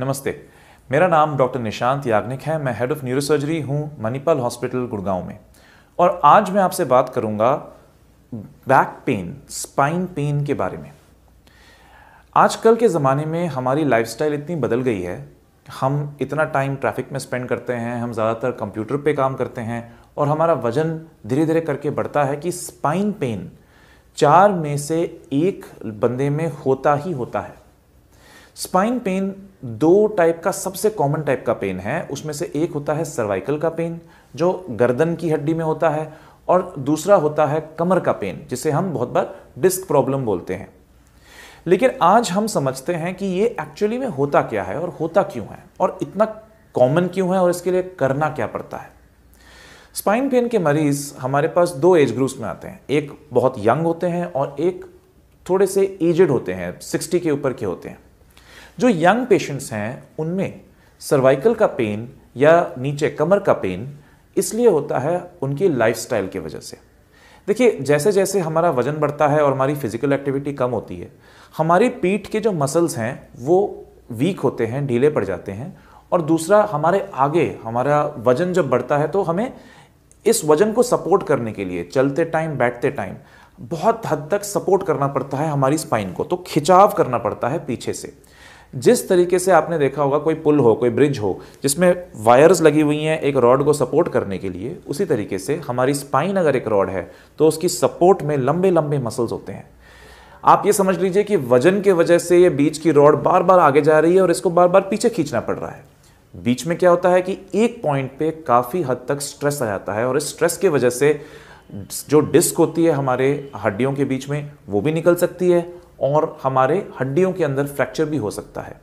नमस्ते मेरा नाम डॉक्टर निशांत याग्निक है मैं हेड ऑफ़ न्यूरोसर्जरी हूँ मणिपाल हॉस्पिटल गुड़गांव में और आज मैं आपसे बात करूँगा बैक पेन स्पाइन पेन के बारे में आजकल के ज़माने में हमारी लाइफस्टाइल इतनी बदल गई है हम इतना टाइम ट्रैफिक में स्पेंड करते हैं हम ज़्यादातर कंप्यूटर पे काम करते हैं और हमारा वज़न धीरे धीरे करके बढ़ता है कि स्पाइन पेन चार में से एक बंदे में होता ही होता है स्पाइन पेन दो टाइप का सबसे कॉमन टाइप का पेन है उसमें से एक होता है सर्वाइकल का पेन जो गर्दन की हड्डी में होता है और दूसरा होता है कमर का पेन जिसे हम बहुत बार डिस्क प्रॉब्लम बोलते हैं लेकिन आज हम समझते हैं कि ये एक्चुअली में होता क्या है और होता क्यों है और इतना कॉमन क्यों है और इसके लिए करना क्या पड़ता है स्पाइन पेन के मरीज हमारे पास दो एज ग्रुप्स में आते हैं एक बहुत यंग होते हैं और एक थोड़े से एजड होते हैं सिक्सटी के ऊपर के होते हैं जो यंग पेशेंट्स हैं उनमें सर्वाइकल का पेन या नीचे कमर का पेन इसलिए होता है उनकी लाइफस्टाइल की वजह से देखिए जैसे जैसे हमारा वजन बढ़ता है और हमारी फिजिकल एक्टिविटी कम होती है हमारी पीठ के जो मसल्स हैं वो वीक होते हैं ढीले पड़ जाते हैं और दूसरा हमारे आगे हमारा वजन जब बढ़ता है तो हमें इस वजन को सपोर्ट करने के लिए चलते टाइम बैठते टाइम बहुत हद तक सपोर्ट करना पड़ता है हमारी स्पाइन को तो खिंचाव करना पड़ता है पीछे से जिस तरीके से आपने देखा होगा कोई पुल हो कोई ब्रिज हो जिसमें वायर्स लगी हुई हैं एक रॉड को सपोर्ट करने के लिए उसी तरीके से हमारी स्पाइन अगर एक रॉड है तो उसकी सपोर्ट में लंबे लंबे मसल्स होते हैं आप ये समझ लीजिए कि वजन के वजह से ये बीच की रॉड बार बार आगे जा रही है और इसको बार बार पीछे खींचना पड़ रहा है बीच में क्या होता है कि एक पॉइंट पे काफ़ी हद तक स्ट्रेस आ जाता है और इस स्ट्रेस की वजह से जो डिस्क होती है हमारे हड्डियों के बीच में वो भी निकल सकती है और हमारे हड्डियों के अंदर फ्रैक्चर भी हो सकता है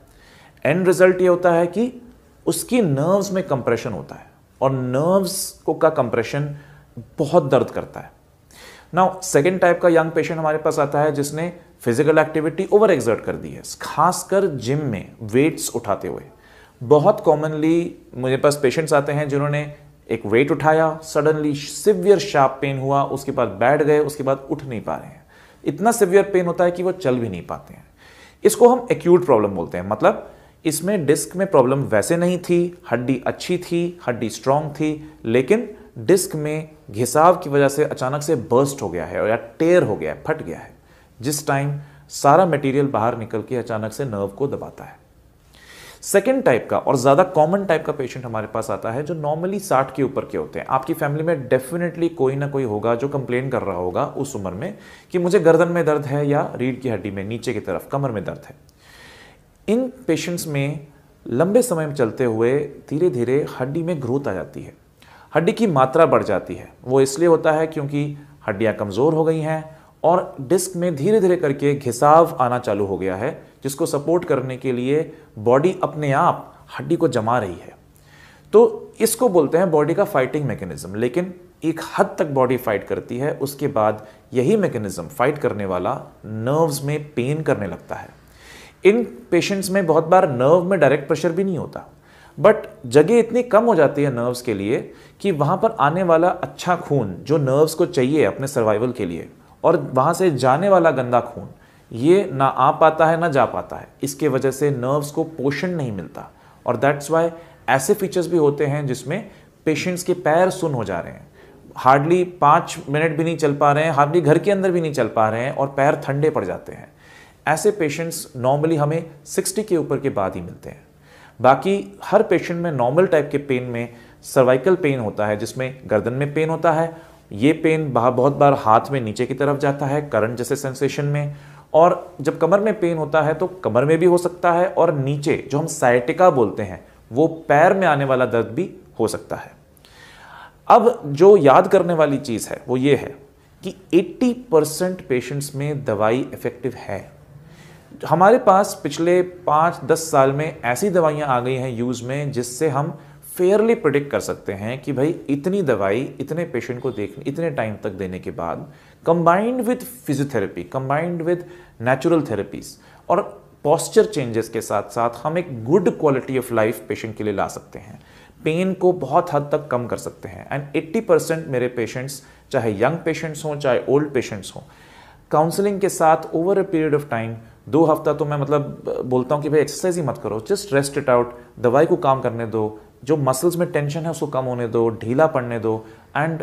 एंड रिजल्ट ये होता है कि उसकी नर्व्स में कंप्रेशन होता है और नर्व्स को का कंप्रेशन बहुत दर्द करता है नाउ सेकेंड टाइप का यंग पेशेंट हमारे पास आता है जिसने फिजिकल एक्टिविटी ओवर एग्जर्ट कर दी है खासकर जिम में वेट्स उठाते हुए बहुत कॉमनली मेरे पास पेशेंट्स आते हैं जिन्होंने एक वेट उठाया सडनली सिवियर शार्प पेन हुआ उसके बाद बैठ गए उसके बाद उठ नहीं पा रहे हैं इतना सिवियर पेन होता है कि वो चल भी नहीं पाते हैं इसको हम एक्यूट प्रॉब्लम बोलते हैं मतलब इसमें डिस्क में प्रॉब्लम वैसे नहीं थी हड्डी अच्छी थी हड्डी स्ट्रांग थी लेकिन डिस्क में घिसाव की वजह से अचानक से बर्स्ट हो गया है या टेयर हो गया है फट गया है जिस टाइम सारा मटेरियल बाहर निकल के अचानक से नर्व को दबाता है सेकेंड टाइप का और ज़्यादा कॉमन टाइप का पेशेंट हमारे पास आता है जो नॉर्मली साठ के ऊपर के होते हैं आपकी फैमिली में डेफिनेटली कोई ना कोई होगा जो कंप्लेन कर रहा होगा उस उम्र में कि मुझे गर्दन में दर्द है या रीढ़ की हड्डी में नीचे की तरफ कमर में दर्द है इन पेशेंट्स में लंबे समय में चलते हुए धीरे धीरे हड्डी में ग्रोथ आ जाती है हड्डी की मात्रा बढ़ जाती है वो इसलिए होता है क्योंकि हड्डियाँ कमज़ोर हो गई हैं और डिस्क में धीरे धीरे करके घिसाव आना चालू हो गया है जिसको सपोर्ट करने के लिए बॉडी अपने आप हड्डी को जमा रही है तो इसको बोलते हैं बॉडी का फाइटिंग मैकेनिज्म लेकिन एक हद तक बॉडी फाइट करती है उसके बाद यही मैकेनिज्म फाइट करने वाला नर्व्स में पेन करने लगता है इन पेशेंट्स में बहुत बार नर्व में डायरेक्ट प्रेशर भी नहीं होता बट जगह इतनी कम हो जाती है नर्व्स के लिए कि वहां पर आने वाला अच्छा खून जो नर्व्स को चाहिए अपने सर्वाइवल के लिए और वहाँ से जाने वाला गंदा खून ये ना आ पाता है ना जा पाता है इसके वजह से नर्व्स को पोषण नहीं मिलता और दैट्स वाई ऐसे फीचर्स भी होते हैं जिसमें पेशेंट्स के पैर सुन हो जा रहे हैं हार्डली पाँच मिनट भी नहीं चल पा रहे हैं हार्डली घर के अंदर भी नहीं चल पा रहे हैं और पैर ठंडे पड़ जाते हैं ऐसे पेशेंट्स नॉर्मली हमें 60 के ऊपर के बाद ही मिलते हैं बाकी हर पेशेंट में नॉर्मल टाइप के पेन में सर्वाइकल पेन होता है जिसमें गर्दन में पेन होता है ये पेन बहुत बार हाथ में नीचे की तरफ जाता है करंट जैसे सेंसेशन में और जब कमर में पेन होता है तो कमर में भी हो सकता है और नीचे जो हम साइटिका बोलते हैं वो पैर में आने वाला दर्द भी हो सकता है अब जो याद करने वाली चीज़ है वो ये है कि 80 परसेंट पेशेंट्स में दवाई इफ़ेक्टिव है हमारे पास पिछले पाँच दस साल में ऐसी दवाइयाँ आ गई हैं यूज़ में जिससे हम फेयरली प्रिडिक्ट कर सकते हैं कि भाई इतनी दवाई इतने पेशेंट को देख इतने टाइम तक देने के बाद combined with physiotherapy combined with natural therapies और पॉस्चर चेंजेस के साथ साथ हम एक good quality of life patient के लिए ला सकते हैं पेन को बहुत हद तक कम कर सकते हैं एंड 80 परसेंट मेरे पेशेंट्स चाहे यंग पेशेंट्स हों चाहे ओल्ड पेशेंट्स हों काउंसलिंग के साथ over a period of time दो हफ्ता तो मैं मतलब बोलता हूँ कि भाई एक्सरसाइज ही मत करो जस्ट रेस्ट इट आउट दवाई को काम करने दो जो मसल्स में टेंशन है उसको कम होने दो ढीला पड़ने दो एंड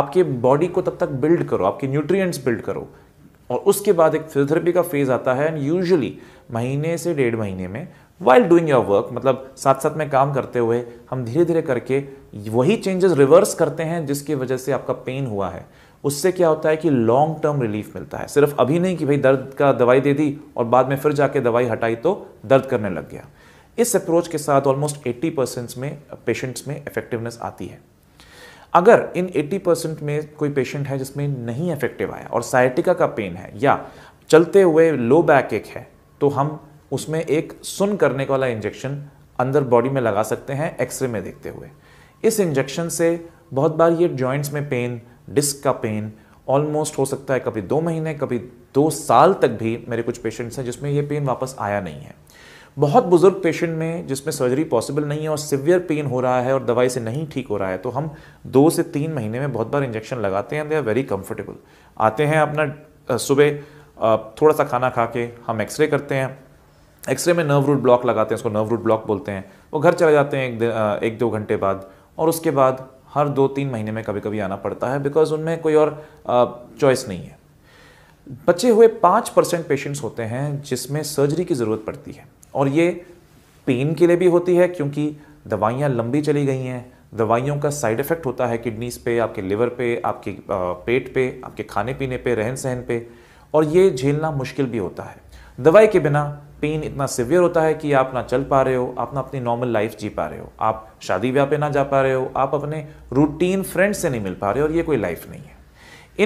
आपके बॉडी को तब तक बिल्ड करो आपके न्यूट्रिएंट्स बिल्ड करो और उसके बाद एक फिजियोथेरेपी का फेज़ आता है एंड यूजुअली महीने से डेढ़ महीने में वाइल डूइंग योर वर्क मतलब साथ साथ में काम करते हुए हम धीरे धीरे करके वही चेंजेस रिवर्स करते हैं जिसकी वजह से आपका पेन हुआ है उससे क्या होता है कि लॉन्ग टर्म रिलीफ मिलता है सिर्फ अभी नहीं कि भाई दर्द का दवाई दे दी और बाद में फिर जाके दवाई हटाई तो दर्द करने लग गया इस अप्रोच के साथ ऑलमोस्ट 80 परसेंट्स में पेशेंट्स uh, में इफेक्टिवनेस आती है अगर इन 80 परसेंट में कोई पेशेंट है जिसमें नहीं इफेक्टिव आया और साइटिका का पेन है या चलते हुए लो बैक एक है तो हम उसमें एक सुन करने वाला इंजेक्शन अंदर बॉडी में लगा सकते हैं एक्सरे में देखते हुए इस इंजेक्शन से बहुत बार ये जॉइंट्स में पेन डिस्क का पेन ऑलमोस्ट हो सकता है कभी दो महीने कभी दो साल तक भी मेरे कुछ पेशेंट्स हैं जिसमें ये पेन वापस आया नहीं है बहुत बुज़ुर्ग पेशेंट में जिसमें सर्जरी पॉसिबल नहीं है और सिवियर पेन हो रहा है और दवाई से नहीं ठीक हो रहा है तो हम दो से तीन महीने में बहुत बार इंजेक्शन लगाते हैं दे आर वेरी कंफर्टेबल आते हैं अपना सुबह थोड़ा सा खाना खा के हम एक्सरे करते हैं एक्सरे में नर्व रूट ब्लॉक लगाते हैं उसको नर्व रूट ब्लॉक बोलते हैं वो घर चले जाते हैं एक एक दो घंटे बाद और उसके बाद हर दो तीन महीने में कभी कभी आना पड़ता है बिकॉज उनमें कोई और चॉइस नहीं है बचे हुए पाँच परसेंट पेशेंट्स होते हैं जिसमें सर्जरी की ज़रूरत पड़ती है और ये पेन के लिए भी होती है क्योंकि दवाइयाँ लंबी चली गई हैं दवाइयों का साइड इफ़ेक्ट होता है किडनीज पे आपके लिवर पे आपके पेट पे आपके खाने पीने पे रहन सहन पे और ये झेलना मुश्किल भी होता है दवाई के बिना पेन इतना सिवियर होता है कि आप ना चल पा रहे हो आप ना अपनी नॉर्मल लाइफ जी पा रहे हो आप शादी ब्याह पे ना जा पा रहे हो आप अपने रूटीन फ्रेंड से नहीं मिल पा रहे हो और ये कोई लाइफ नहीं है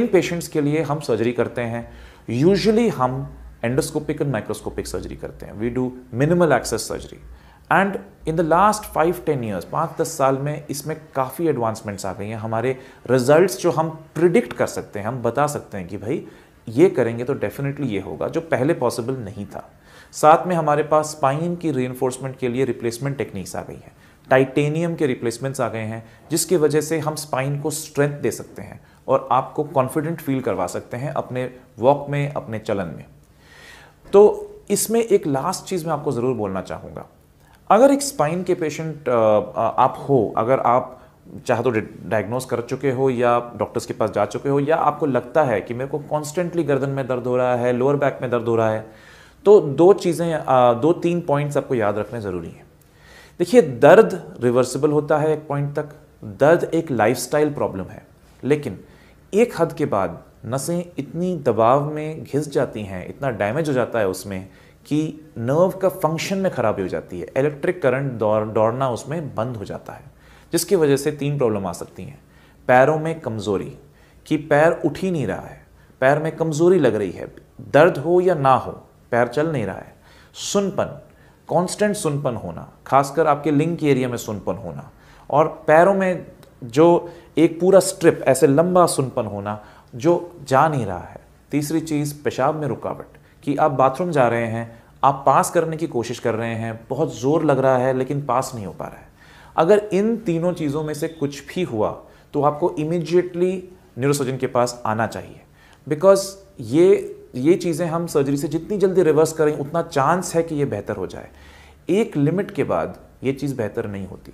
इन पेशेंट्स के लिए हम सर्जरी करते हैं यूजली हम एंडोस्कोपिक एंड माइक्रोस्कोपिक सर्जरी करते हैं we do minimal access surgery and in the last five ten years पाँच दस साल में इसमें काफ़ी एडवांसमेंट्स आ गई हैं हमारे रिजल्ट जो हम प्रिडिक्ट कर सकते हैं हम बता सकते हैं कि भाई ये करेंगे तो डेफिनेटली ये होगा जो पहले पॉसिबल नहीं था साथ में हमारे पास स्पाइन की री के लिए रिप्लेसमेंट टेक्निक्स आ गई हैं टाइटेनियम के रिप्लेसमेंट्स आ गए हैं जिसकी वजह से हम स्पाइन को स्ट्रेंथ दे सकते हैं और आपको कॉन्फिडेंट फील करवा सकते हैं अपने वॉक में अपने चलन में तो इसमें एक लास्ट चीज़ मैं आपको ज़रूर बोलना चाहूँगा अगर एक स्पाइन के पेशेंट आप हो अगर आप चाहे तो डायग्नोस कर चुके हो या डॉक्टर्स के पास जा चुके हो या आपको लगता है कि मेरे को कॉन्स्टेंटली गर्दन में दर्द हो रहा है लोअर बैक में दर्द हो रहा है तो दो चीज़ें दो तीन पॉइंट्स आपको याद रखने ज़रूरी हैं देखिए दर्द रिवर्सिबल होता है एक पॉइंट तक दर्द एक लाइफ प्रॉब्लम है लेकिन एक हद के बाद नसें इतनी दबाव में घिस जाती हैं इतना डैमेज हो जाता है उसमें कि नर्व का फंक्शन में खराबी हो जाती है इलेक्ट्रिक करंट दौड़ दौड़ना उसमें बंद हो जाता है जिसकी वजह से तीन प्रॉब्लम आ सकती हैं पैरों में कमज़ोरी कि पैर उठ ही नहीं रहा है पैर में कमज़ोरी लग रही है दर्द हो या ना हो पैर चल नहीं रहा है सुनपन कांस्टेंट सुनपन होना खासकर आपके लिंग के एरिया में सुनपन होना और पैरों में जो एक पूरा स्ट्रिप ऐसे लंबा सुनपन होना जो जा नहीं रहा है तीसरी चीज़ पेशाब में रुकावट कि आप बाथरूम जा रहे हैं आप पास करने की कोशिश कर रहे हैं बहुत ज़ोर लग रहा है लेकिन पास नहीं हो पा रहा है अगर इन तीनों चीज़ों में से कुछ भी हुआ तो आपको इमिजिएटली न्यूरोसर्जन के पास आना चाहिए बिकॉज ये ये चीज़ें हम सर्जरी से जितनी जल्दी रिवर्स करें उतना चांस है कि ये बेहतर हो जाए एक लिमिट के बाद ये चीज़ बेहतर नहीं होती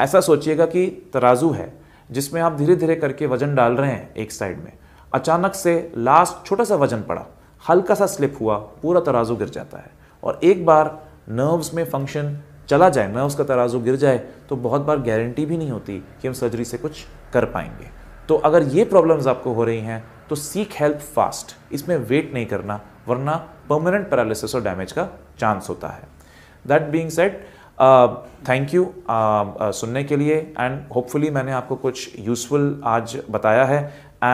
ऐसा सोचिएगा कि तराजू है जिसमें आप धीरे धीरे करके वजन डाल रहे हैं एक साइड में अचानक से लास्ट छोटा सा वजन पड़ा हल्का सा स्लिप हुआ पूरा तराजू गिर जाता है और एक बार नर्व्स में फंक्शन चला जाए नर्व्स का तराजू गिर जाए तो बहुत बार गारंटी भी नहीं होती कि हम सर्जरी से कुछ कर पाएंगे तो अगर ये प्रॉब्लम्स आपको हो रही हैं तो सीक हेल्प फास्ट इसमें वेट नहीं करना वरना परमानेंट पैरालिसिस और डैमेज का चांस होता है that being said thank you सुनने के लिए एंड होपफुली मैंने आपको कुछ यूज़फुल आज बताया है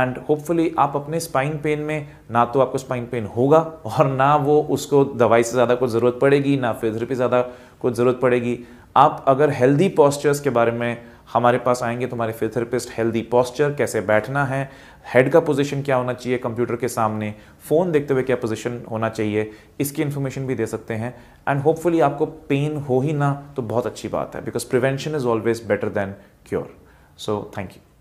एंड होपफुली आप अपने स्पाइन पेन में ना तो आपको स्पाइन पेन होगा और ना वो उसको दवाई से ज़्यादा कुछ ज़रूरत पड़ेगी ना फिजरेपी ज़्यादा कुछ ज़रूरत पड़ेगी आप अगर हेल्दी पॉस्चर्स के बारे में हमारे पास आएंगे तो हमारे फिजरेपिस्ट हेल्दी पॉस्चर कैसे बैठना है हेड का पोजीशन क्या होना चाहिए कंप्यूटर के सामने फ़ोन देखते हुए क्या पोजीशन होना चाहिए इसकी इन्फॉर्मेशन भी दे सकते हैं एंड होपफुली आपको पेन हो ही ना तो बहुत अच्छी बात है because prevention is always better than cure so thank you